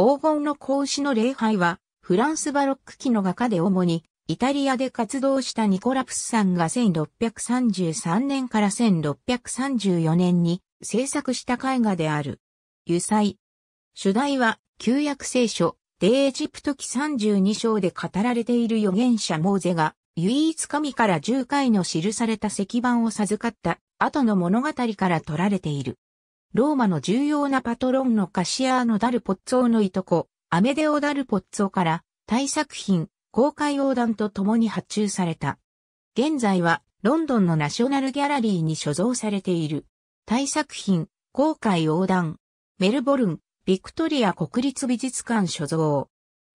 黄金の子の礼拝は、フランスバロック期の画家で主に、イタリアで活動したニコラプスさんが1633年から1634年に制作した絵画である。油彩。主題は、旧約聖書、でエジプト記32章で語られている預言者モーゼが、唯一神から10回の記された石板を授かった後の物語から取られている。ローマの重要なパトロンのカシアーノ・ダル・ポッツォーのいとこ、アメデオ・ダル・ポッツォから、大作品、公開横断と共に発注された。現在は、ロンドンのナショナルギャラリーに所蔵されている。大作品、公開横断。メルボルン、ビクトリア国立美術館所蔵。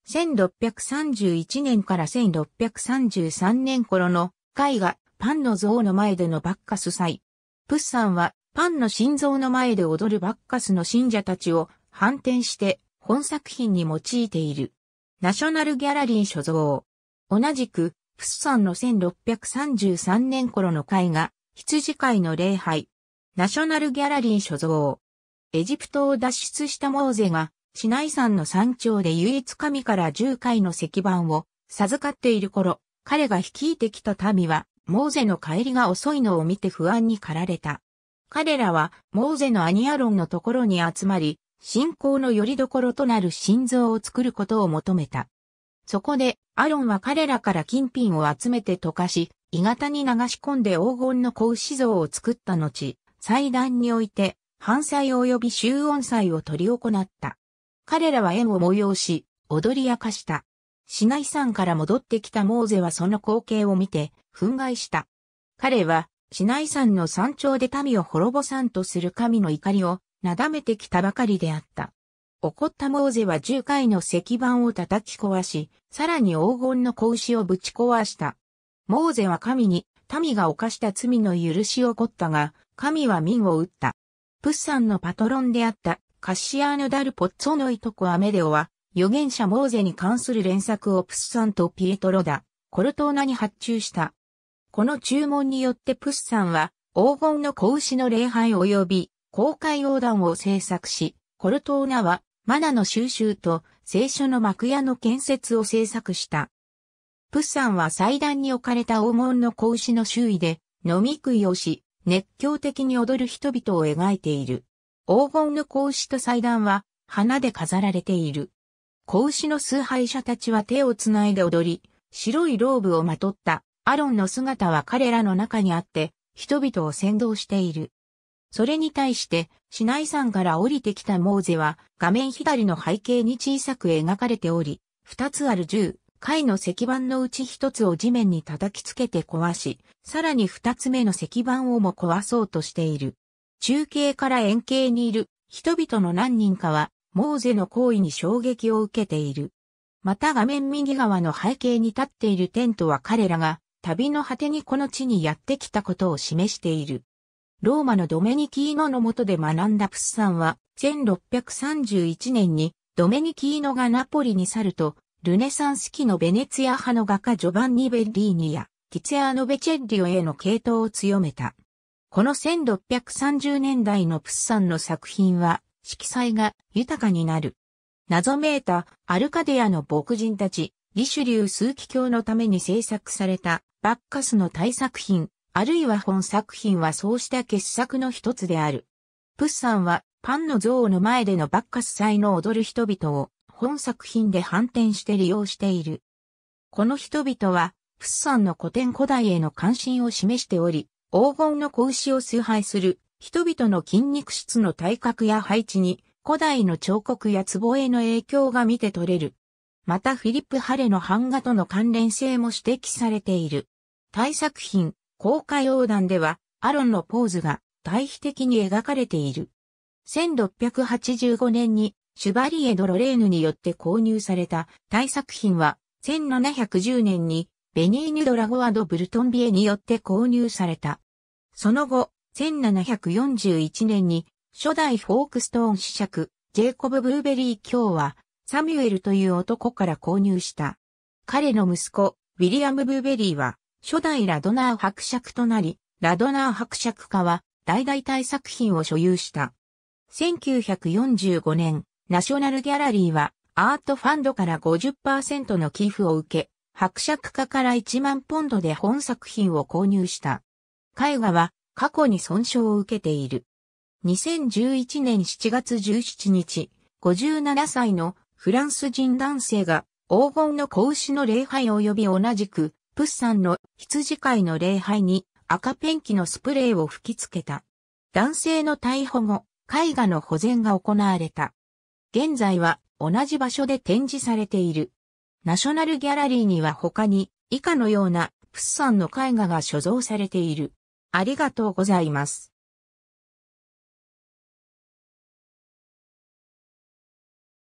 1631年から1633年頃の絵画、パンの像の前でのバッカス祭。プッサンはパンの心臓の前で踊るバッカスの信者たちを反転して本作品に用いている。ナショナルギャラリー所蔵。同じく、プスさんの1633年頃の絵画、羊飼いの礼拝。ナショナルギャラリー所蔵。エジプトを脱出したモーゼが、市内山の山頂で唯一神から十回の石板を授かっている頃、彼が率いてきた民は、モーゼの帰りが遅いのを見て不安に駆られた。彼らはモーゼのアニアロンのところに集まり、信仰の拠り所となる心臓を作ることを求めた。そこで、アロンは彼らから金品を集めて溶かし、鋳型に流し込んで黄金の子牛像を作った後、祭壇において、反祭及び集音祭を取り行った。彼らは縁を催し、踊り明かした。市内山から戻ってきたモーゼはその光景を見て、憤慨した。彼は、市内山の山頂で民を滅ぼさんとする神の怒りを、なだめてきたばかりであった。怒ったモーゼは10回の石板を叩き壊し、さらに黄金の子牛をぶち壊した。モーゼは神に、民が犯した罪の許しを凝ったが、神は民を打った。プッサンのパトロンであったカシアーヌ・ダル・ポッツォのいとこアメデオは、預言者モーゼに関する連作をプッサンとピエトロだ、コルトーナに発注した。この注文によってプスさんは黄金の子牛の礼拝及び公開横断を制作し、コルトーナはマナの収集と聖書の幕屋の建設を制作した。プッサンは祭壇に置かれた黄金の子牛の周囲で飲み食いをし、熱狂的に踊る人々を描いている。黄金の子牛と祭壇は花で飾られている。子牛の崇拝者たちは手をつないで踊り、白いローブをまとったアロンの姿は彼らの中にあって、人々を先導している。それに対して、市内山から降りてきたモーゼは、画面左の背景に小さく描かれており、二つある銃、貝の石板のうち一つを地面に叩きつけて壊し、さらに二つ目の石板をも壊そうとしている。中継から円形にいる人々の何人かは、モーゼの行為に衝撃を受けている。また画面右側の背景に立っているテントは彼らが旅の果てにこの地にやってきたことを示している。ローマのドメニキーノの下で学んだプッサンは、1631年にドメニキーノがナポリに去ると、ルネサンス期のベネツィア派の画家ジョバンニ・ベッリーニやティツェアノ・ベチェッリオへの系統を強めた。この1630年代のプッサンの作品は、色彩が豊かになる。謎めいたアルカデアの牧人たち、リシュリュー枢機卿のために制作されたバッカスの大作品、あるいは本作品はそうした傑作の一つである。プッサンはパンの像の前でのバッカス祭の踊る人々を本作品で反転して利用している。この人々は、プッサンの古典古代への関心を示しており、黄金の子牛を崇拝する人々の筋肉質の体格や配置に古代の彫刻や壺絵の影響が見て取れる。またフィリップ・ハレの版画との関連性も指摘されている。大作品、公開横断では、アロンのポーズが対比的に描かれている。1685年にシュバリエ・ド・ロレーヌによって購入された大作品は、1710年にベニーヌ・ド・ラゴアド・ブルトンビエによって購入された。その後、1741年に初代フォークストーン試着、ジェイコブ・ブルーベリー卿はサミュエルという男から購入した。彼の息子、ウィリアム・ブーベリーは、初代ラドナー伯爵となり、ラドナー伯爵家は、大々大作品を所有した。1945年、ナショナルギャラリーは、アートファンドから50%の寄付を受け、伯爵家から1万ポンドで本作品を購入した。絵画は、過去に損傷を受けている。2011年7月17日、57歳のフランス人男性が黄金の子牛の礼拝及び同じく、プッサンの羊飼いの礼拝に赤ペンキのスプレーを吹きつけた。男性の逮捕後、絵画の保全が行われた。現在は同じ場所で展示されている。ナショナルギャラリーには他に以下のようなプッサンの絵画が所蔵されている。ありがとうございます。